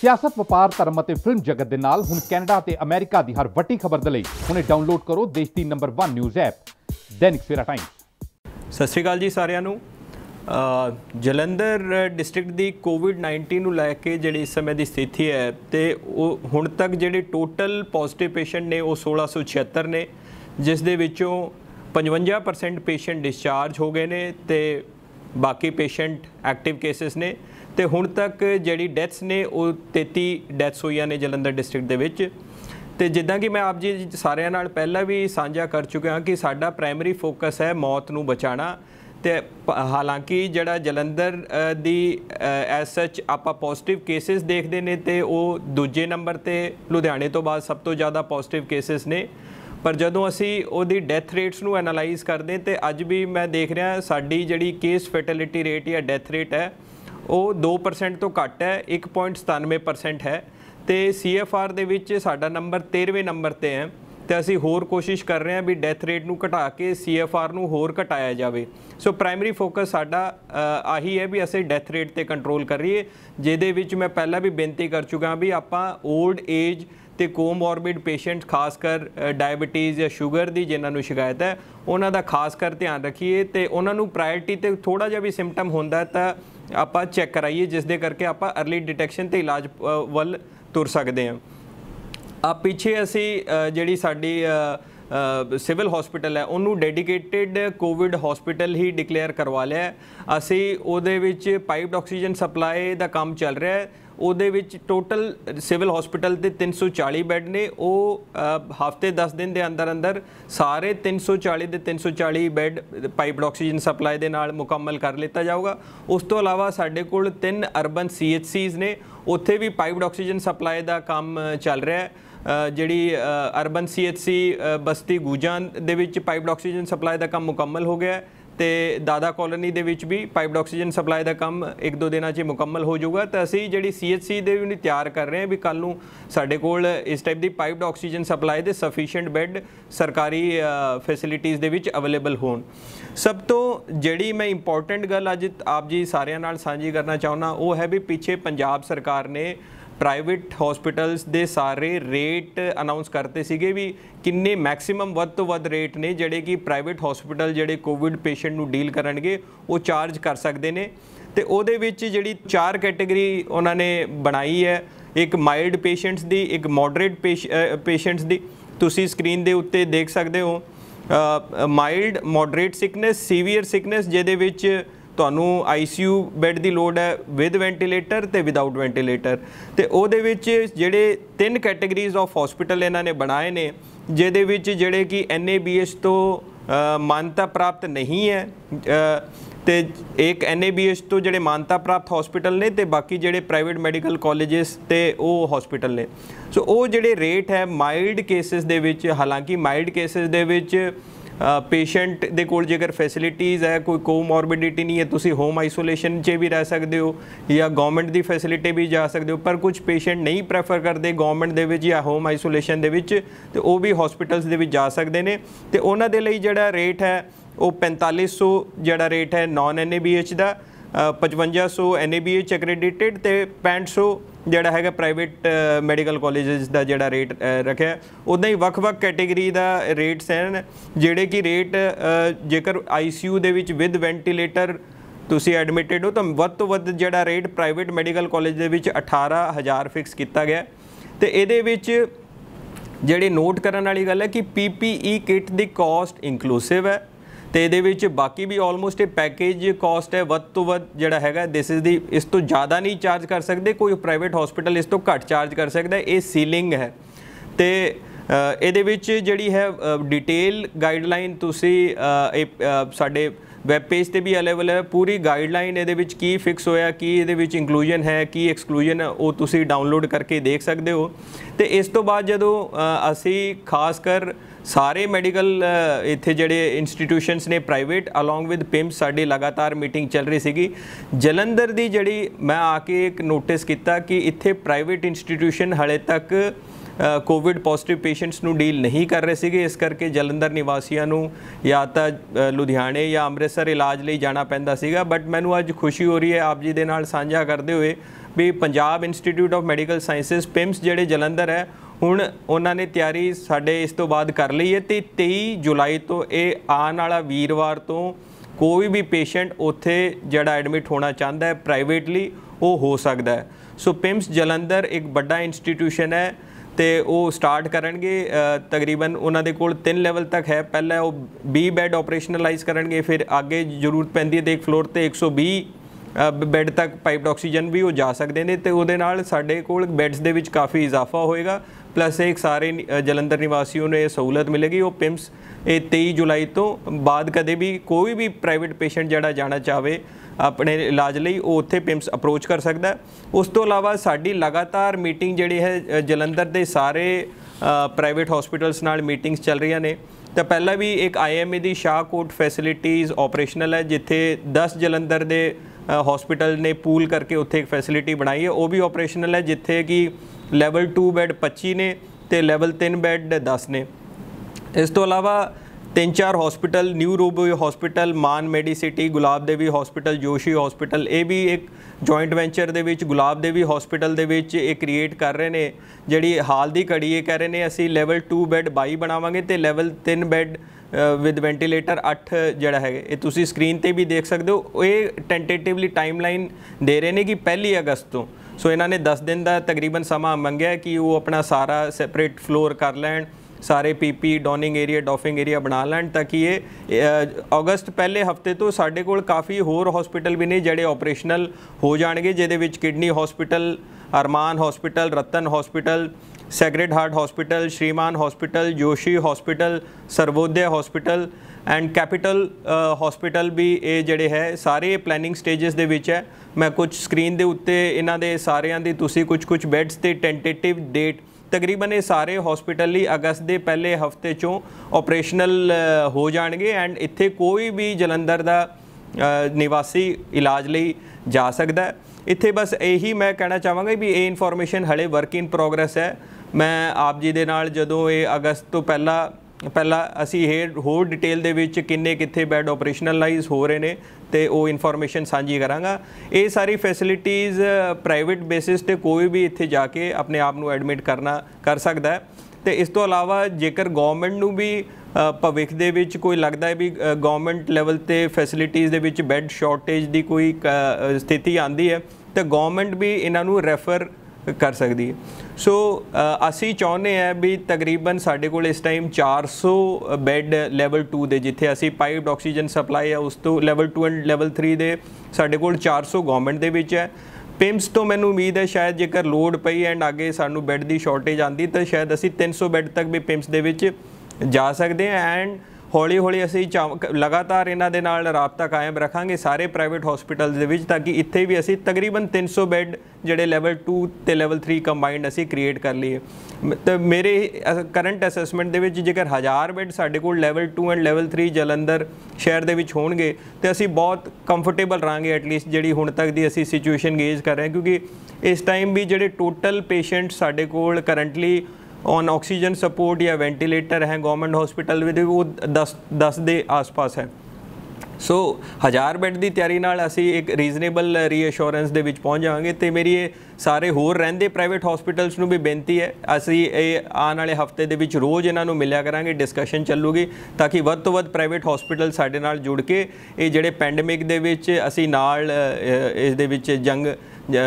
ਸਿਆਸਤ ਵਪਾਰ ਧਰਮ ਅਤੇ ਫਿਲਮ ਜਗਤ ਦੇ ਨਾਲ ਹੁਣ ਕੈਨੇਡਾ ਤੇ ਅਮਰੀਕਾ ਦੀ ਹਰ ਵੱਡੀ ਖਬਰ ਦੇ ਲਈ ਹੁਣੇ ਡਾਊਨਲੋਡ ਕਰੋ ਦੇਸ਼ ਦੀ number 1 news app Dainik Savera times ਸਤਿ ਸ਼੍ਰੀ ਅਕਾਲ ਜੀ ਸਾਰਿਆਂ ਨੂੰ ਜਲੰਧਰ ਡਿਸਟ੍ਰਿਕਟ ਦੀ ਕੋਵਿਡ-19 ਨੂੰ ਲੈ ਕੇ ਜਿਹੜੀ ਇਸ ਸਮੇਂ ਦੀ ਸਥਿਤੀ ਹੈ ਤੇ ਉਹ ਹੁਣ ਤੱਕ ਜਿਹੜੇ ਟੋਟਲ ਪੋਜ਼ਿਟਿਵ ਪੇਸ਼ੈਂਟ ਨੇ ਉਹ 1676 ਨੇ ਜਿਸ ਦੇ ਵਿੱਚੋਂ 55% ਪੇਸ਼ੈਂਟ ਡਿਸਚਾਰਜ ਹੋ ਗਏ ਨੇ ਤੇ ਬਾਕੀ ਪੇਸ਼ੈਂਟ ਐਕਟਿਵ ਕੇਸਸ ਨੇ ਤੇ ਹੁਣ ਤੱਕ ਜਿਹੜੀ ਡੈਥਸ ਨੇ ਉਹ 33 ਡੈਥਸ ਹੋਈਆਂ ਨੇ ਜਲੰਧਰ ਡਿਸਟ੍ਰਿਕਟ ਦੇ ਵਿੱਚ ਤੇ ਜਿੱਦਾਂ ਕਿ ਮੈਂ ਆਪ ਜੀ ਸਾਰਿਆਂ ਨਾਲ ਪਹਿਲਾਂ ਵੀ ਸਾਂਝਾ ਕਰ ਚੁੱਕਿਆ ਹਾਂ ਕਿ ਸਾਡਾ ਪ੍ਰਾਇਮਰੀ ਫੋਕਸ ਹੈ ਮੌਤ ਨੂੰ ਬਚਾਣਾ ਤੇ ਹਾਲਾਂਕਿ ਜਿਹੜਾ ਜਲੰਧਰ ਦੀ ਐਸ ਸੱਚ ਆਪਾਂ ਪੋਜ਼ਿਟਿਵ ਕੇਸਿਸ ਦੇਖਦੇ ਨੇ ਤੇ ਉਹ ਦੂਜੇ ਨੰਬਰ ਤੇ ਲੁਧਿਆਣੇ ਤੋਂ ਬਾਅਦ ਸਭ ਤੋਂ ਜ਼ਿਆਦਾ ਪੋਜ਼ਿਟਿਵ ਕੇਸਿਸ ਨੇ ਪਰ ਜਦੋਂ ਅਸੀਂ ਉਹਦੀ ਡੈਥ ਰੇਟਸ ਨੂੰ ਐਨਾਲਾਈਜ਼ ਕਰਦੇ ਤੇ ਅੱਜ ਵੀ ਮੈਂ ਦੇਖ ਰਿਹਾ ਸਾਡੀ ਜਿਹੜੀ ਕੇਸ ਫੈਟੈਲਿਟੀ ਰੇਟ ਜਾਂ ਡੈਥ ਰੇਟ ਹੈ ਉਹ 2% ਤੋਂ ਘੱਟ ਹੈ 1.97% ਹੈ ਤੇ ਸੀਐਫਆਰ ਦੇ ਵਿੱਚ ਸਾਡਾ ਨੰਬਰ 13ਵੇਂ ਨੰਬਰ ਤੇ ਹੈ ਤੇ ਅਸੀਂ ਹੋਰ ਕੋਸ਼ਿਸ਼ ਕਰ ਰਹੇ ਹਾਂ ਵੀ ਡੈਥ ਰੇਟ ਨੂੰ ਘਟਾ ਕੇ ਸੀਐਫਆਰ ਨੂੰ ਹੋਰ ਘਟਾਇਆ ਜਾਵੇ ਸੋ ਪ੍ਰਾਇਮਰੀ ਫੋਕਸ ਸਾਡਾ ਆਹੀ ਹੈ ਵੀ ਅਸੀਂ ਡੈਥ ਰੇਟ ਤੇ ਕੰਟਰੋਲ ਕਰੀਏ ਜਿਹਦੇ ਵਿੱਚ ਮੈਂ ਪਹਿਲਾਂ ਵੀ ਬੇਨਤੀ ਕਰ ਚੁੱਕਾ ਵੀ ਆਪਾਂ 올ਡ ਏਜ ਤੇ ਕੋਮੋਰਬਿਡ ਪੇਸ਼ੈਂਟ ਖਾਸ ਕਰ ਡਾਇਬੀਟੀਜ਼ ਜਾਂ ਸ਼ੂਗਰ ਦੀ ਜਿਨ੍ਹਾਂ ਨੂੰ ਸ਼ਿਕਾਇਤ ਹੈ ਉਹਨਾਂ ਦਾ ਖਾਸ ਕਰ ਧਿਆਨ ਰੱਖੀਏ ਤੇ ਉਹਨਾਂ ਨੂੰ ਪ੍ਰਾਇੋਰਟੀ ਤੇ ਥੋੜਾ ਜਿਹਾ ਵੀ ਸਿੰਪਟਮ ਹੁੰਦਾ ਤਾਂ ਆਪਾਂ ਚੈੱਕ ਕਰਾਈਏ ਜਿਸ ਦੇ ਕਰਕੇ ਆਪਾਂ अर्ਲੀ ਡਿਟੈਕਸ਼ਨ ਤੇ ਇਲਾਜ ਵੱਲ ਤੁਰ ਸਕਦੇ ਹਾਂ ਆ ਪਿੱਛੇ ਅਸੀਂ ਜਿਹੜੀ ਸਾਡੀ ਸਿਵਲ ਹਸਪੀਟਲ ਹੈ ਉਹਨੂੰ ਡੈਡੀਕੇਟਿਡ ਕੋਵਿਡ ਹਸਪੀਟਲ ਹੀ ਡਿਕਲੇਅਰ ਕਰਵਾ ਲਿਆ ਅਸੀਂ ਉਹਦੇ ਵਿੱਚ ਪਾਈਪਡ ਆਕਸੀਜਨ ਸਪਲਾਈ ਦਾ ਕੰਮ ਚੱਲ ਰਿਹਾ ਹੈ ਉਹਦੇ ਵਿੱਚ ਟੋਟਲ ਸਿਵਲ ਹਸਪੀਟਲ ਤੇ 340 ਬੈੱਡ ਨੇ ਉਹ ਹਫਤੇ 10 ਦਿਨ ਦੇ ਅੰਦਰ ਅੰਦਰ ਸਾਰੇ 340 ਦੇ 340 ਬੈੱਡ ਪਾਈਪਡ ਆਕਸੀਜਨ ਸਪਲਾਈ ਦੇ ਨਾਲ ਮੁਕੰਮਲ ਕਰ ਲਿੱਤਾ ਜਾਊਗਾ ਉਸ ਤੋਂ ਇਲਾਵਾ ਸਾਡੇ ਕੋਲ ਤਿੰਨ ਅਰਬਨ ਸੀਐਚਸੀਜ਼ ਨੇ ਉੱਥੇ ਵੀ ਪਾਈਪਡ ਆਕਸੀਜਨ ਸਪਲਾਈ ਦਾ ਕੰਮ ਚੱਲ ਰਿਹਾ ਹੈ ਜਿਹੜੀ ਅਰਬਨ ਸੀਐਚਸੀ ਬਸਤੀ ਗੂਜਾਂ ਦੇ ਵਿੱਚ ਪਾਈਪਡ ਆਕਸੀਜਨ ਸਪਲਾਈ ਦਾ ਕੰਮ ਮੁਕੰਮਲ ਹੋ ਗਿਆ ਤੇ ਦਾਦਾ ਕਲੋਨੀ ਦੇ ਵਿੱਚ ਵੀ ਪਾਈਪਡ ਆਕਸੀਜਨ ਸਪਲਾਈ ਦਾ ਕੰਮ ਇੱਕ ਦੋ ਦਿਨਾਂ 'ਚ ਮੁਕੰਮਲ ਹੋ ਜਾਊਗਾ ਤਾਂ ਅਸੀਂ ਜਿਹੜੀ ਸੀਐਚਸੀ ਦੇ ਵੀ ਤਿਆਰ ਕਰ ਰਹੇ ਹਾਂ ਵੀ ਕੱਲ ਨੂੰ ਸਾਡੇ ਕੋਲ ਇਸ ਟਾਈਪ ਦੀ ਪਾਈਪਡ ਆਕਸੀਜਨ ਸਪਲਾਈ ਦੇ ਸਫੀਸ਼ੀਐਂਟ ਬੈੱਡ ਸਰਕਾਰੀ ਫੈਸਿਲਿਟੀਆਂ ਦੇ ਵਿੱਚ ਅਵੇਲੇਬਲ ਹੋਣ ਸਭ ਤੋਂ ਜਿਹੜੀ ਮੈਂ ਇੰਪੋਰਟੈਂਟ ਗੱਲ ਅੱਜ ਆਪ ਜੀ ਸਾਰਿਆਂ ਨਾਲ ਸਾਂਝੀ ਕਰਨਾ ਚਾਹੁੰਦਾ ਉਹ ਹੈ ਵੀ ਪਿੱਛੇ ਪੰਜਾਬ ਸਰਕਾਰ ਨੇ ਪ੍ਰਾਈਵੇਟ ਹਸਪੀਟਲਸ ਦੇ ਸਾਰੇ ਰੇਟ ਅਨਾਉਂਸ ਕਰਤੇ ਸੀਗੇ ਵੀ ਕਿੰਨੇ ਮੈਕਸਿਮਮ ਵੱਧ ਤੋਂ ਵੱਧ ਰੇਟ ਨੇ ਜਿਹੜੇ ਕਿ ਪ੍ਰਾਈਵੇਟ ਹਸਪੀਟਲ ਜਿਹੜੇ ਕੋਵਿਡ ਪੇਸ਼ੈਂਟ ਨੂੰ ਡੀਲ ਕਰਨਗੇ ਉਹ ਚਾਰਜ ਕਰ ਸਕਦੇ ਨੇ ਤੇ ਉਹਦੇ ਵਿੱਚ ਜਿਹੜੀ ਚਾਰ ਕੈਟਾਗਰੀ ਉਹਨਾਂ ਨੇ ਬਣਾਈ ਹੈ ਇੱਕ ਮਾਈਲਡ ਪੇਸ਼ੈਂਟਸ ਦੀ ਇੱਕ ਮੋਡਰੇਟ ਪੇਸ਼ੈਂਟਸ ਦੀ ਤੁਸੀਂ ਸਕਰੀਨ ਦੇ ਉੱਤੇ ਦੇਖ ਸਕਦੇ ਹੋ mild moderate sickness severe sickness ਜਿਹਦੇ ਵਿੱਚ ਤੁਹਾਨੂੰ ਆਈਸੀਯੂ ਬੈੱਡ ਦੀ ਲੋਡ ਹੈ ਵਿਦ ਵੈਂਟੀਲੇਟਰ ਤੇ ਵਿਦਆਊਟ ਵੈਂਟੀਲੇਟਰ ਤੇ ਉਹਦੇ ਵਿੱਚ ਜਿਹੜੇ ਤਿੰਨ ਕੈਟਾਗਰੀਜ਼ ਆਫ ਹਸਪੀਟਲ ਇਹਨਾਂ ਨੇ ਬਣਾਏ ਨੇ ਜਿਹਦੇ ਵਿੱਚ ਜਿਹੜੇ ਕਿ ਐਨਏਬੀਐਸ ਤੋਂ ਮਾਨਤਾ ਪ੍ਰਾਪਤ ਨਹੀਂ ਹੈ ਤੇ ਇੱਕ ਐਨਏਬੀਐਸ ਤੋਂ ਜਿਹੜੇ ਮਾਨਤਾ ਪ੍ਰਾਪਤ ਹਸਪੀਟਲ ਨੇ ਤੇ ਬਾਕੀ ਜਿਹੜੇ ਪ੍ਰਾਈਵੇਟ ਮੈਡੀਕਲ ਕਾਲਜਸ ਤੇ ਉਹ ਹਸਪੀਟਲ ਨੇ ਸੋ ਉਹ ਜਿਹੜੇ ਰੇਟ ਹੈ ਮਾਈਲਡ ਕੇਸਸ ਦੇ ਵਿੱਚ ਹਾਲਾਂਕਿ ਮਾਈਲਡ ਕੇਸਸ ਦੇ ਵਿੱਚ ਪੇਸ਼ੈਂਟ ਦੇ ਕੋਲ ਜੇਕਰ ਫੈਸਿਲਿਟੀਜ਼ ਹੈ ਕੋਈ ਕੋਮੋਰਬਿਡਿਟੀ ਨਹੀਂ ਹੈ ਤੁਸੀਂ ਹੋਮ ਆਈਸੋਲੇਸ਼ਨ 'ਚ ਵੀ ਰਹਿ ਸਕਦੇ ਹੋ ਜਾਂ ਗਵਰਨਮੈਂਟ ਦੀ ਫੈਸਿਲਿਟੀ ਵੀ ਜਾ ਸਕਦੇ ਹੋ ਪਰ ਕੁਝ ਪੇਸ਼ੈਂਟ ਨਹੀਂ ਪ੍ਰੈਫਰ ਕਰਦੇ ਗਵਰਨਮੈਂਟ ਦੇ ਵਿੱਚ ਜਾਂ ਹੋਮ ਆਈਸੋਲੇਸ਼ਨ ਦੇ ਵਿੱਚ ਤੇ ਉਹ ਵੀ ਹਸਪੀਟਲਸ ਦੇ ਵਿੱਚ ਜਾ ਸਕਦੇ ਨੇ ਤੇ ਉਹਨਾਂ ਦੇ ਲਈ ਜਿਹੜਾ ਰੇਟ ਹੈ ਉਹ 4500 ਜਿਹੜਾ ਰੇਟ ਹੈ ਨਾਨ ਐਨਏਬੀਐਚ ਦਾ 5500 ਐਨਏਬੀਐਚ ਅਕ੍ਰੈਡੀਟਿਡ ਤੇ 6500 ਜਿਹੜਾ ਹੈਗਾ ਪ੍ਰਾਈਵੇਟ ਮੈਡੀਕਲ ਕਾਲਜਸ ਦਾ ਜਿਹੜਾ ਰੇਟ ਰੱਖਿਆ ਉਦਾਂ ਹੀ ਵੱਖ-ਵੱਖ ਕੈਟੇਗਰੀ ਦਾ ਰੇਟਸ ਹਨ ਜਿਹੜੇ ਕਿ ਰੇਟ ਜੇਕਰ ਆਈਸੀਯੂ ਦੇ ਵਿੱਚ ਵਿਦ ਵੈਂਟੀਲੇਟਰ ਤੁਸੀਂ ਐਡਮਿਟਡ ਹੋ ਤਾਂ ਵੱਧ ਤੋਂ ਵੱਧ ਜਿਹੜਾ ਰੇਟ ਪ੍ਰਾਈਵੇਟ ਮੈਡੀਕਲ ਕਾਲਜ ਦੇ ਵਿੱਚ 18000 ਫਿਕਸ ਕੀਤਾ ਗਿਆ ਤੇ ਇਹਦੇ ਵਿੱਚ ਜਿਹੜੇ ਨੋਟ ਕਰਨ ਵਾਲੀ ਗੱਲ ਹੈ ਕਿ ਪੀਪੀਈ ਕਿਟ e ਦੀ ਕਾਸਟ ਇਨਕਲੂਸਿਵ ਹੈ ਤੇ ਇਹਦੇ ਵਿੱਚ ਬਾਕੀ ਵੀ ਆਲਮੋਸਟ ਇਹ ਪੈਕੇਜ ਕਾਸਟ ਹੈ ਵੱਧ ਤੋਂ ਵੱਧ ਜਿਹੜਾ ਹੈਗਾ ਦਿਸ ਇਜ਼ ਦੀ ਇਸ ਤੋਂ ਜ਼ਿਆਦਾ ਨਹੀਂ ਚਾਰਜ ਕਰ ਸਕਦੇ ਕੋਈ ਪ੍ਰਾਈਵੇਟ ਹਸਪੀਟਲ ਇਸ ਤੋਂ ਘੱਟ ਚਾਰਜ ਕਰ ਸਕਦਾ ਇਹ ਸੀਲਿੰਗ ਹੈ ਤੇ ਇਹਦੇ ਵਿੱਚ ਜਿਹੜੀ ਹੈ ਡਿਟੇਲ ਗਾਈਡਲਾਈਨ ਤੁਸੀਂ ਸਾਡੇ ਵੈਬ ਪੇਜ ਤੇ ਵੀ ਅਵੇਲੇਬਲ ਹੈ ਪੂਰੀ ਗਾਈਡਲਾਈਨ ਇਹਦੇ ਵਿੱਚ ਕੀ ਫਿਕਸ ਹੋਇਆ ਕੀ ਇਹਦੇ ਵਿੱਚ ਇਨਕਲੂਜਨ ਹੈ ਕੀ ਐਕਸਕਲੂਜਨ ਹੈ ਉਹ ਤੁਸੀਂ ਡਾਊਨਲੋਡ ਕਰਕੇ ਦੇਖ ਸਕਦੇ ਹੋ ਤੇ ਇਸ ਤੋਂ ਬਾਅਦ ਜਦੋਂ ਅਸੀਂ ਖਾਸ ਕਰ ਸਾਰੇ ਮੈਡੀਕਲ ਇੱਥੇ ਜਿਹੜੇ ਇੰਸਟੀਟਿਊਸ਼ਨਸ ਨੇ ਪ੍ਰਾਈਵੇਟ ਅਲੋਂਗ ਵਿਦ ਪਿਮ ਸਾਡੇ ਲਗਾਤਾਰ ਮੀਟਿੰਗ ਚੱਲ ਰਹੀ ਸੀਗੀ ਜਲੰਧਰ ਦੀ ਜਿਹੜੀ ਮੈਂ ਆ ਕੇ ਇੱਕ ਨੋਟਿਸ ਕੀਤਾ ਕਿ ਇੱਥੇ ਪ੍ਰਾਈਵੇਟ ਇੰਸਟੀਟਿਊਸ਼ਨ ਹਲੇ ਤੱਕ ਕੋਵਿਡ ਪੋਜ਼ਿਟਿਵ ਪੇਸ਼ੈਂਟਸ ਨੂੰ ਡੀਲ ਨਹੀਂ ਕਰ ਰਹੇ ਸੀਗੇ ਇਸ ਕਰਕੇ ਜਲੰਧਰ ਨਿਵਾਸੀਆਂ ਨੂੰ ਜਾਂ ਤਾਂ ਲੁਧਿਆਣੇ ਜਾਂ ਅੰਮ੍ਰਿਤਸਰ ਇਲਾਜ ਲਈ ਜਾਣਾ ਪੈਂਦਾ ਸੀਗਾ ਬਟ ਮੈਨੂੰ ਅੱਜ ਖੁਸ਼ੀ ਹੋ ਰਹੀ ਹੈ ਆਪ ਜੀ ਦੇ ਨਾਲ ਸਾਂਝਾ ਕਰਦੇ ਹੋਏ ਵੀ Punjab institute of medical sciences PIMS ਜਿਹੜੇ ਜਲੰਧਰ ਹੈ ਹੁਣ ਉਹਨਾਂ ਨੇ ਤਿਆਰੀ ਸਾਡੇ ਇਸ ਤੋਂ ਬਾਅਦ ਕਰ ਲਈ ਹੈ ਤੇ 23 ਜੁਲਾਈ ਤੋਂ ਇਹ ਆਉਣ ਵਾਲਾ ਵੀਰਵਾਰ ਤੋਂ ਕੋਈ ਵੀ ਪੇਸ਼ੈਂਟ ਉੱਥੇ ਜਿਹੜਾ ਐਡਮਿਟ ਹੋਣਾ ਚਾਹੁੰਦਾ ਹੈ ਪ੍ਰਾਈਵੇਟਲੀ ਉਹ ਹੋ ਸਕਦਾ ਹੈ ਸੋ ਪਿੰਸ ਜਲੰਧਰ ਇੱਕ ਵੱਡਾ ਇੰਸਟੀਟਿਊਸ਼ਨ ਹੈ ਤੇ ਉਹ ਸਟਾਰਟ ਕਰਨਗੇ ਤਕਰੀਬਨ ਉਹਨਾਂ ਦੇ ਕੋਲ 3 ਲੈਵਲ ਤੱਕ ਹੈ ਪਹਿਲਾ ਉਹ 20 ਬੈੱਡ ਆਪਰੇਸ਼ਨਲਾਈਜ਼ ਕਰਨਗੇ ਫਿਰ ਅੱਗੇ ਜ਼ਰੂਰਤ ਪੈਂਦੀ ਹੈ ਤੇ ਇੱਕ ਫਲੋਰ ਤੇ 120 ਬੈੱਡ ਤੱਕ ਪਾਈਪਡ ਆਕਸੀਜਨ ਵੀ ਉਹ ਜਾ ਸਕਦੇ ਨੇ ਤੇ ਉਹਦੇ ਨਾਲ ਸਾਡੇ ਕੋਲ ਬੈੱਡਸ ਦੇ ਵਿੱਚ ਕਾਫੀ ਇਜ਼ਾਫਾ ਹੋਏਗਾ ਪਲੱਸ ਇੱਕ ਸਾਰੇ ਜਲੰਧਰ ਨਿਵਾਸੀਆਂ ਨੂੰ ਇਹ ਸਹੂਲਤ ਮਿਲੇਗੀ ਉਹ ਪਿੰਸ ਇਹ 23 ਜੁਲਾਈ ਤੋਂ ਬਾਅਦ ਕਦੇ ਵੀ ਕੋਈ ਵੀ ਪ੍ਰਾਈਵੇਟ ਪੇਸ਼ੈਂਟ ਜਿਹੜਾ ਜਾਣਾ ਚਾਵੇ ਆਪਣੇ ਇਲਾਜ ਲਈ ਉਹ ਉੱਥੇ ਪਿੰਸ ਅਪਰੋਚ ਕਰ ਸਕਦਾ ਉਸ ਤੋਂ ਇਲਾਵਾ ਸਾਡੀ ਲਗਾਤਾਰ ਮੀਟਿੰਗ ਜਿਹੜੀ ਹੈ ਜਲੰਧਰ ਦੇ ਸਾਰੇ ਪ੍ਰਾਈਵੇਟ ਹਸਪੀਟਲਸ ਨਾਲ ਮੀਟਿੰਗਸ ਚੱਲ ਰਹੀਆਂ ਨੇ ਤਾਂ ਪਹਿਲਾਂ ਵੀ ਇੱਕ ਆਈਐਮਏ ਦੀ ਸ਼ਾਹਕੋਟ ਫੈਸਿਲਿਟੀਜ਼ ਆਪਰੇਸ਼ਨਲ ਹੈ ਜਿੱਥੇ 10 ਜਲੰਧਰ ਦੇ ਹਸਪੀਟਲ ਨੇ ਪੂਲ ਕਰਕੇ ਉੱਥੇ ਇੱਕ ਫੈਸਿਲਿਟੀ ਬਣਾਈ ਹੈ ਉਹ ਵੀ ਆਪਰੇਸ਼ਨਲ ਹੈ ਜਿੱਥੇ ਕਿ ਲੈਵਲ 2 ਬੈੱਡ 25 ਨੇ ਤੇ ਲੈਵਲ 3 ਬੈੱਡ 10 ਨੇ ਇਸ ਤੋਂ ਇਲਾਵਾ ਤਿੰਨ ਚਾਰ hospital new ruby hospital Maan medicity Gulab Devi hospital Joshi hospital ਇਹ ਵੀ ਇੱਕ ਜੁਆਇੰਟ ਵੈਂਚਰ ਦੇ ਵਿੱਚ ਗੁਲਾਬ ਦੇਵੀ ਹਸਪੀਟਲ ਦੇ ਵਿੱਚ ਇਹ ਕ੍ਰੀਏਟ ਕਰ ਰਹੇ ਨੇ ਜਿਹੜੀ ਹਾਲ ਦੀ ਘੜੀ ਇਹ ਕਹਿ ਰਹੇ ਨੇ ਅਸੀਂ ਲੈਵਲ 2 ਬੈੱਡ 22 ਬਣਾਵਾਂਗੇ ਤੇ ਲੈਵਲ 3 ਬੈੱਡ ਵਿਦ ਵੈਂਟੀਲੇਟਰ 8 ਜਿਹੜਾ ਹੈਗੇ ਇਹ ਤੁਸੀਂ ਸਕਰੀਨ ਤੇ ਵੀ ਦੇਖ ਸਕਦੇ ਹੋ ਇਹ ਟੈਂਟੇਟਿਵਲੀ ਟਾਈਮਲਾਈਨ ਦੇ ਰਹੇ ਨੇ ਕਿ 1 ਅਗਸਤ ਤੋਂ ਸੋ ਇਹਨਾਂ ਨੇ 10 ਦਿਨ ਦਾ ਤਕਰੀਬਨ ਸਮਾਂ ਮੰਗਿਆ ਕਿ ਉਹ ਆਪਣਾ ਸਾਰਾ ਸੈਪਰੇਟ ਫਲੋਰ ਕਰ ਲੈਣ ਸਾਰੇ PP donning area doffing area ਬਣਾ ਲੈਣ ਤਾਂ ਕਿ ਇਹ ਅਗਸਤ ਪਹਿਲੇ ਹਫਤੇ ਤੋਂ ਸਾਡੇ ਕੋਲ ਕਾਫੀ ਹੋਰ ਹਸਪੀਟਲ ਵੀ ਨੇ ਜਿਹੜੇ ਆਪਰੇਸ਼ਨਲ ਹੋ ਜਾਣਗੇ ਜਿਹਦੇ ਵਿੱਚ kidney hospital Armaan hospital Ratan hospital Sacred heart hospital Shriman hospital Joshi hospital Sarvodaya hospital and capital hospital ਵੀ ਇਹ ਜਿਹੜੇ ਹੈ ਸਾਰੇ ਪਲੈਨਿੰਗ ਸਟੇजेस ਦੇ ਵਿੱਚ ਹੈ ਮੈਂ ਕੁਝ ਸਕਰੀਨ ਦੇ ਉੱਤੇ ਇਹਨਾਂ ਦੇ ਸਾਰਿਆਂ ਦੀ ਤੁਸੀਂ ਕੁਝ ਕੁਝ ਬੈਡਸ ਤੇ ਟੈਂਟੇਟਿਵ ਡੇਟ ਤਕਰੀਬਨ ਇਹ ਸਾਰੇ ਹਸਪੀਟਲ ਲਈ ਅਗਸਤ ਦੇ ਪਹਿਲੇ ਹਫਤੇ ਚੋਂ ਆਪਰੇਸ਼ਨਲ ਹੋ ਜਾਣਗੇ ਐਂਡ ਇੱਥੇ ਕੋਈ ਵੀ ਜਲੰਧਰ ਦਾ ਨਿਵਾਸੀ ਇਲਾਜ ਲਈ ਜਾ ਸਕਦਾ ਹੈ ਇੱਥੇ ਬਸ ਇਹੀ ਮੈਂ ਕਹਿਣਾ ਚਾਹਾਂਗਾ ਵੀ ਇਹ ਇਨਫੋਰਮੇਸ਼ਨ ਹਲੇ ਵਰਕ ਇਨ ਪ੍ਰੋਗਰੈਸ ਹੈ ਮੈਂ ਆਪ ਜੀ ਦੇ ਨਾਲ ਜਦੋਂ ਇਹ ਅਗਸਤ ਤੋਂ ਪਹਿਲਾਂ ਪਹਿਲਾਂ ਅਸੀਂ ਇਹ ਹੋਰ ਡਿਟੇਲ ਦੇ ਵਿੱਚ ਕਿੰਨੇ ਕਿੱਥੇ ਬੈੱਡ ਆਪਰੇਸ਼ਨਲਾਈਜ਼ ਹੋ ਰਹੇ ਨੇ ਤੇ ਉਹ ਇਨਫੋਰਮੇਸ਼ਨ ਸਾਂਝੀ ਕਰਾਂਗਾ ਇਹ ਸਾਰੀ ਫੈਸਿਲਿਟੀਆਂ ਪ੍ਰਾਈਵੇਟ ਬੇਸਿਸ ਤੇ ਕੋਈ ਵੀ ਇੱਥੇ ਜਾ ਕੇ ਆਪਣੇ ਆਪ ਨੂੰ ਐਡਮਿਟ ਕਰਨਾ ਕਰ ਸਕਦਾ ਹੈ ਤੇ ਇਸ ਤੋਂ ਇਲਾਵਾ ਜੇਕਰ ਗਵਰਨਮੈਂਟ ਨੂੰ ਵੀ ਭਵਿੱਖ ਦੇ ਵਿੱਚ ਕੋਈ ਲੱਗਦਾ ਹੈ ਵੀ ਗਵਰਨਮੈਂਟ ਲੈਵਲ ਤੇ ਫੈਸਿਲਿਟੀਆਂ ਦੇ ਵਿੱਚ ਬੈੱਡ ਸ਼ਾਰਟੇਜ ਦੀ ਕੋਈ ਸਥਿਤੀ ਆਂਦੀ ਹੈ ਤੇ ਗਵਰਨਮੈਂਟ ਵੀ ਇਹਨਾਂ ਨੂੰ ਰੈਫਰ ਕਰ ਸਕਦੀ ਹੈ ਸੋ ਅਸੀਂ ਚਾਹੁੰਦੇ ਆ ਵੀ ਤਕਰੀਬਨ ਸਾਡੇ ਕੋਲ ਇਸ ਟਾਈਮ 400 ਬੈੱਡ ਲੈਵਲ 2 ਦੇ ਜਿੱਥੇ ਅਸੀਂ ਪਾਈਪਡ ਆਕਸੀਜਨ ਸਪਲਾਈ ਆ ਉਸ ਤੋਂ ਲੈਵਲ 2 ਐਂਡ ਲੈਵਲ 3 ਦੇ ਸਾਡੇ ਕੋਲ 400 ਗਵਰਨਮੈਂਟ ਦੇ ਵਿੱਚ ਹੈ ਪਿੰਸ ਤੋਂ ਮੈਨੂੰ ਉਮੀਦ ਹੈ ਸ਼ਾਇਦ ਜੇਕਰ ਲੋਡ ਪਈ ਐਂਡ ਅੱਗੇ ਸਾਨੂੰ ਬੈੱਡ ਦੀ ਸ਼ਾਰਟੇਜ ਆਂਦੀ ਤਾਂ ਸ਼ਾਇਦ ਅਸੀਂ 300 ਬੈੱਡ ਤੱਕ ਵੀ ਪਿੰਸ ਦੇ ਵਿੱਚ ਜਾ ਸਕਦੇ ਆ ਐਂਡ ਹੌਲੀ ਹੌਲੀ ਅਸੀਂ ਲਗਾਤਾਰ ਇਹਨਾਂ ਦੇ ਨਾਲ ਰਾਬਤਾ ਕਾਇਮ ਰੱਖਾਂਗੇ ਸਾਰੇ ਪ੍ਰਾਈਵੇਟ ਹਸਪੀਟਲਸ ਦੇ ਵਿੱਚ ਤਾਂ ਕਿ ਇੱਥੇ ਵੀ ਅਸੀਂ ਤਕਰੀਬਨ 300 ਬੈੱਡ ਜਿਹੜੇ ਲੈਵਲ 2 ਤੇ ਲੈਵਲ 3 ਕੰਬਾਈਨਡ ਅਸੀਂ ਕ੍ਰੀਏਟ ਕਰ ਲਈਏ ਤੇ ਮੇਰੇ ਕਰੰਟ ਅਸੈਸਮੈਂਟ ਦੇ ਵਿੱਚ ਜੇਕਰ 1000 ਬੈੱਡ ਸਾਡੇ ਕੋਲ ਲੈਵਲ 2 ਐਂਡ ਲੈਵਲ 3 ਜਲੰਧਰ ਸ਼ਹਿਰ ਦੇ ਵਿੱਚ ਹੋਣਗੇ ਤੇ ਅਸੀਂ ਬਹੁਤ ਕੰਫਰਟੇਬਲ ਰਾਂਗੇ ਐਟਲੀਸਟ ਜਿਹੜੀ ਹੁਣ ਤੱਕ ਦੀ ਅਸੀਂ ਸਿਚੁਏਸ਼ਨ ਗੇਜ ਕਰ ਰਹੇ ਹਾਂ ਕਿਉਂਕਿ ਇਸ ਟਾਈਮ ਵੀ ਜਿਹੜੇ ਟੋਟਲ ਪੇਸ਼ੈਂਟ ਸਾਡੇ ਕੋਲ ਕਰੰਟਲੀ ਔਨ ਆਕਸੀਜਨ ਸਪੋਰਟ ਜਾਂ ਵੈਂਟੀਲੇਟਰ ਹੈ ਗਵਰਨਮੈਂਟ ਹਸਪੀਟਲ ਵਿਦ ਉਹ 10 10 ਦੇ ਆਸ-ਪਾਸ ਹੈ ਸੋ 1000 ਬੈੱਡ ਦੀ ਤਿਆਰੀ ਨਾਲ ਅਸੀਂ ਇੱਕ ਰੀਜ਼ਨੇਬਲ ਰੀਅਸ਼ੋਰੈਂਸ ਦੇ ਵਿੱਚ ਪਹੁੰਚ ਜਾਵਾਂਗੇ ਤੇ ਮੇਰੀ ਇਹ ਸਾਰੇ ਹੋਰ ਰਹਿੰਦੇ ਪ੍ਰਾਈਵੇਟ ਹਸਪੀਟਲਸ ਨੂੰ ਵੀ ਬੇਨਤੀ ਹੈ ਅਸੀਂ ਇਹ ਆਉਣ ਵਾਲੇ ਹਫਤੇ ਦੇ ਵਿੱਚ ਰੋਜ਼ ਇਹਨਾਂ ਨੂੰ ਮਿਲਿਆ ਕਰਾਂਗੇ ਡਿਸਕਸ਼ਨ ਚੱਲੂਗੀ ਤਾਂ ਕਿ ਵੱਧ ਤੋਂ ਵੱਧ ਪ੍ਰਾਈਵੇਟ ਹਸਪੀਟਲ ਸਾਡੇ ਨਾਲ ਜੁੜ ਕੇ ਇਹ ਜਿਹੜੇ ਪੈਂਡੈਮਿਕ ਦੇ ਵਿੱਚ ਅਸੀਂ ਨਾਲ ਇਸ ਦੇ ਵਿੱਚ ਜੰਗ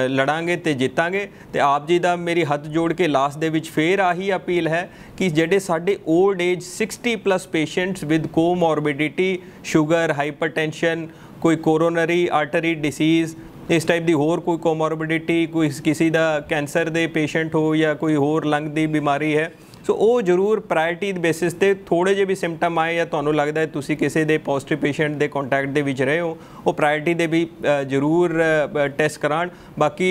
ਲੜਾਂਗੇ ਤੇ ਜਿੱਤਾਂਗੇ ਤੇ ਆਪ ਜੀ ਦਾ ਮੇਰੀ ਹੱਥ ਜੋੜ ਕੇ ਲਾਸਟ ਦੇ ਵਿੱਚ ਫੇਰ ਆਹੀ ਅਪੀਲ ਹੈ ਕਿ ਜਿਹੜੇ ਸਾਡੇ old age 60 plus patients with comorbidity sugar hypertension ਕੋਈ ਕੋਰੋਨਰੀ ਆਰਟਰੀ ਡਿਸੀਜ਼ ਇਸ ਟਾਈਪ ਦੀ ਹੋਰ ਕੋਈ ਕੋਮੋਰਬਿਡਿਟੀ ਕੋਈ ਕਿਸੇ ਦਾ ਕੈਂਸਰ ਦੇ ਪੇਸ਼ੈਂਟ ਹੋ ਜਾਂ ਕੋਈ ਹੋਰ ਲੰਗ ਦੀ ਬਿਮਾਰੀ ਹੈ ਸੋ ਉਹ ਜ਼ਰੂਰ ਪ੍ਰਾਇੋਰਟੀ ਦੇ ਬੇਸਿਸ ਤੇ ਥੋੜੇ ਜਿਹੇ ਵੀ ਸਿੰਪਟਮ ਆਏ ਜਾਂ ਤੁਹਾਨੂੰ ਲੱਗਦਾ ਹੈ ਤੁਸੀਂ ਕਿਸੇ ਦੇ ਪੋਜ਼ਿਟਿਵ ਪੇਸ਼ੈਂਟ ਦੇ ਕੰਟੈਕਟ ਦੇ ਵਿੱਚ ਰਹੇ ਹੋ ਉਹ ਪ੍ਰਾਇੋਰਟੀ ਦੇ ਵੀ ਜ਼ਰੂਰ ਟੈਸਟ ਕਰਾਣ ਬਾਕੀ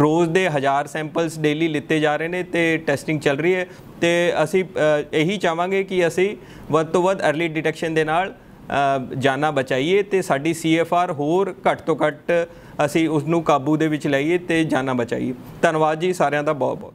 ਰੋਜ਼ ਦੇ ਹਜ਼ਾਰ ਸੈਂਪਲਸ ਡੇਲੀ ਲਿੱਤੇ ਜਾ ਰਹੇ ਨੇ ਤੇ ਟੈਸਟਿੰਗ ਚੱਲ ਰਹੀ ਹੈ ਤੇ ਅਸੀਂ ਇਹੀ ਚਾਹਾਂਗੇ ਕਿ ਅਸੀਂ ਵੱਧ ਤੋਂ ਵੱਧ अर्ਲੀ ਡਿਟੈਕਸ਼ਨ ਦੇ ਨਾਲ ਜਾਨਾ ਬਚਾਈਏ ਤੇ ਸਾਡੀ ਸੀਐਫਆਰ ਹੋਰ ਘੱਟ ਤੋਂ ਘੱਟ ਅਸੀਂ ਉਸ ਨੂੰ ਕਾਬੂ ਦੇ ਵਿੱਚ ਲਈਏ ਤੇ ਜਾਨਾ ਬਚਾਈਏ ਧੰਨਵਾਦ ਜੀ ਸਾਰਿਆਂ ਦਾ ਬਹੁਤ ਬਹੁਤ